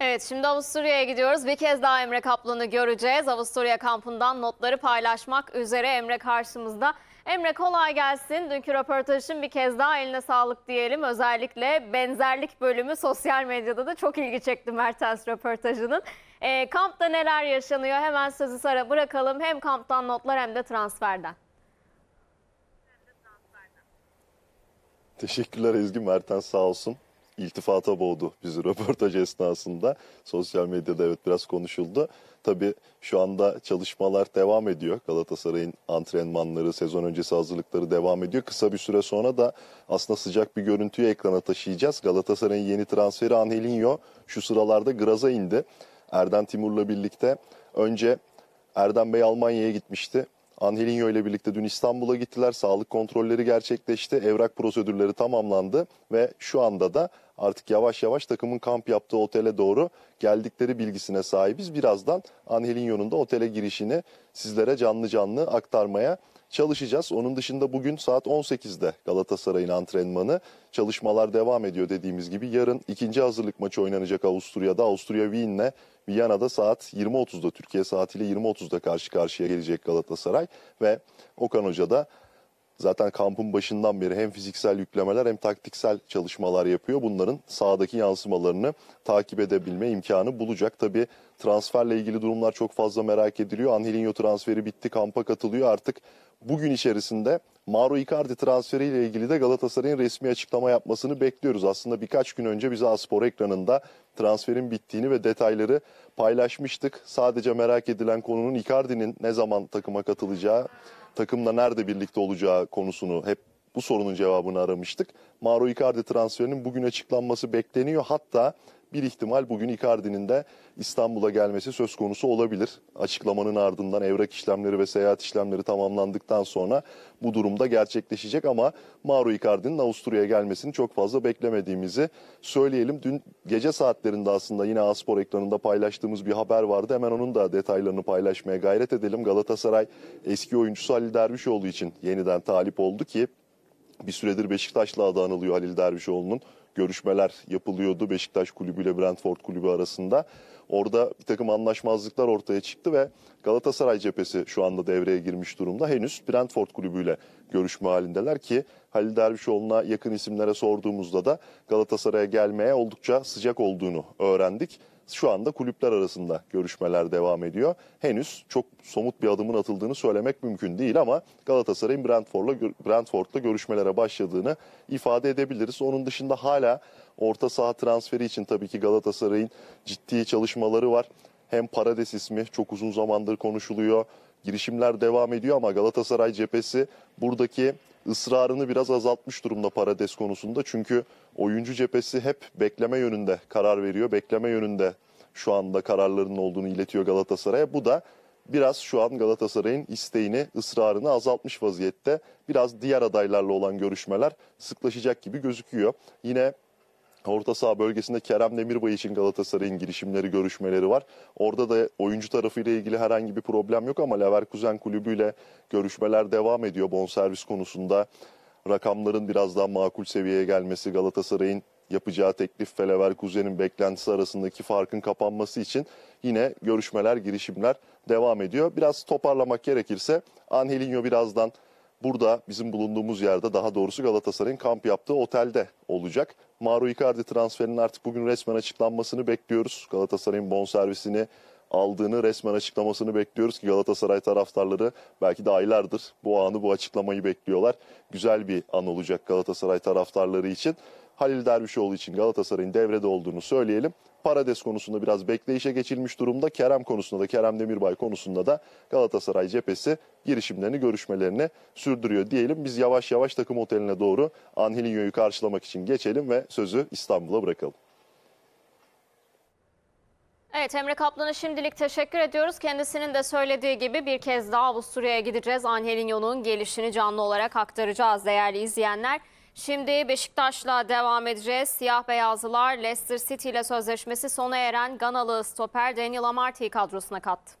Evet şimdi Avusturya'ya gidiyoruz. Bir kez daha Emre Kaplan'ı göreceğiz. Avusturya kampından notları paylaşmak üzere Emre karşımızda. Emre kolay gelsin. Dünkü röportajın bir kez daha eline sağlık diyelim. Özellikle benzerlik bölümü sosyal medyada da çok ilgi çekti Mertens röportajının. E, kampta neler yaşanıyor? Hemen sözü Sara bırakalım. Hem kamptan notlar hem de transferden. Teşekkürler Ezgi Mertens sağ olsun iltifata boğdu bizi röportaj esnasında. Sosyal medyada evet biraz konuşuldu. Tabii şu anda çalışmalar devam ediyor. Galatasaray'ın antrenmanları, sezon öncesi hazırlıkları devam ediyor. Kısa bir süre sonra da aslında sıcak bir görüntüyü ekrana taşıyacağız. Galatasaray'ın yeni transferi Angelinho şu sıralarda Graz'a indi. Erden Timur'la birlikte önce Erdem Bey Almanya'ya gitmişti. Angelinho ile birlikte dün İstanbul'a gittiler. Sağlık kontrolleri gerçekleşti. Evrak prosedürleri tamamlandı ve şu anda da artık yavaş yavaş takımın kamp yaptığı otele doğru geldikleri bilgisine sahibiz. Birazdan Angelinho'nun da otele girişini sizlere canlı canlı aktarmaya çalışacağız. Onun dışında bugün saat 18'de Galatasaray'ın antrenmanı. Çalışmalar devam ediyor dediğimiz gibi. Yarın ikinci hazırlık maçı oynanacak Avusturya'da. Avusturya Wien'le Viyana'da saat 20.30'da Türkiye saatiyle 20.30'da karşı karşıya gelecek Galatasaray ve Okan Hoca da Zaten kampın başından beri hem fiziksel yüklemeler hem taktiksel çalışmalar yapıyor. Bunların sahadaki yansımalarını takip edebilme imkanı bulacak. Tabii transferle ilgili durumlar çok fazla merak ediliyor. Angelinho transferi bitti, kampa katılıyor. Artık bugün içerisinde Mauro Icardi transferiyle ilgili de Galatasaray'ın resmi açıklama yapmasını bekliyoruz. Aslında birkaç gün önce biz Aspor ekranında transferin bittiğini ve detayları paylaşmıştık. Sadece merak edilen konunun Icardi'nin ne zaman takıma katılacağı takımla nerede birlikte olacağı konusunu hep bu sorunun cevabını aramıştık. Mauro Icardi transferinin bugün açıklanması bekleniyor. Hatta bir ihtimal bugün Icardi'nin de İstanbul'a gelmesi söz konusu olabilir. Açıklamanın ardından evrak işlemleri ve seyahat işlemleri tamamlandıktan sonra bu durumda gerçekleşecek ama Mauro Icardi'nin Avusturya'ya gelmesini çok fazla beklemediğimizi söyleyelim. Dün gece saatlerinde aslında yine Aspor ekranında paylaştığımız bir haber vardı. Hemen onun da detaylarını paylaşmaya gayret edelim. Galatasaray eski oyuncusu Ali Dervişoğlu için yeniden talip oldu ki bir süredir Beşiktaş'la adı anılıyor Halil Dervişoğlu'nun. Görüşmeler yapılıyordu Beşiktaş kulübü ile Brentford kulübü arasında. Orada bir takım anlaşmazlıklar ortaya çıktı ve Galatasaray cephesi şu anda devreye girmiş durumda. Henüz Brentford kulübüyle görüşme halindeler ki Halil Dervişoğlu'na yakın isimlere sorduğumuzda da Galatasaray'a gelmeye oldukça sıcak olduğunu öğrendik. Şu anda kulüpler arasında görüşmeler devam ediyor. Henüz çok somut bir adımın atıldığını söylemek mümkün değil ama Galatasaray'ın Brentford'la Brentford'la görüşmelere başladığını ifade edebiliriz. Onun dışında hala orta saha transferi için tabii ki Galatasaray'ın ciddi çalışmaları var. Hem Parades ismi çok uzun zamandır konuşuluyor girişimler devam ediyor ama Galatasaray cephesi buradaki ısrarını biraz azaltmış durumda Parades konusunda. Çünkü oyuncu cephesi hep bekleme yönünde karar veriyor. Bekleme yönünde şu anda kararlarının olduğunu iletiyor Galatasaray'a. Bu da biraz şu an Galatasaray'ın isteğini, ısrarını azaltmış vaziyette. Biraz diğer adaylarla olan görüşmeler sıklaşacak gibi gözüküyor. Yine Orta saha bölgesinde Kerem Demirbay için Galatasaray'ın girişimleri, görüşmeleri var. Orada da oyuncu tarafıyla ilgili herhangi bir problem yok ama Leverkusen kulübüyle görüşmeler devam ediyor. Bonservis konusunda rakamların biraz daha makul seviyeye gelmesi, Galatasaray'ın yapacağı teklif ve Leverkusen'in beklentisi arasındaki farkın kapanması için yine görüşmeler, girişimler devam ediyor. Biraz toparlamak gerekirse Angelinho birazdan burada bizim bulunduğumuz yerde daha doğrusu Galatasaray'ın kamp yaptığı otelde olacak. Mauro Icardi transferinin artık bugün resmen açıklanmasını bekliyoruz. Galatasaray'ın bonservisini aldığını resmen açıklamasını bekliyoruz ki Galatasaray taraftarları belki de aylardır bu anı bu açıklamayı bekliyorlar. Güzel bir an olacak Galatasaray taraftarları için. Halil Dervişoğlu için Galatasaray'ın devrede olduğunu söyleyelim. Parades konusunda biraz bekleyişe geçilmiş durumda. Kerem konusunda da Kerem Demirbay konusunda da Galatasaray cephesi girişimlerini, görüşmelerini sürdürüyor diyelim. Biz yavaş yavaş takım oteline doğru Angelinho'yu karşılamak için geçelim ve sözü İstanbul'a bırakalım. Evet Emre Kaplan'a şimdilik teşekkür ediyoruz. Kendisinin de söylediği gibi bir kez daha Avusturya'ya gideceğiz. Angelinho'nun gelişini canlı olarak aktaracağız değerli izleyenler. Şimdi Beşiktaş'la devam edeceğiz. Siyah beyazlılar Leicester City ile sözleşmesi sona eren Ganalı stoper Daniel Amarty'yi kadrosuna kattı.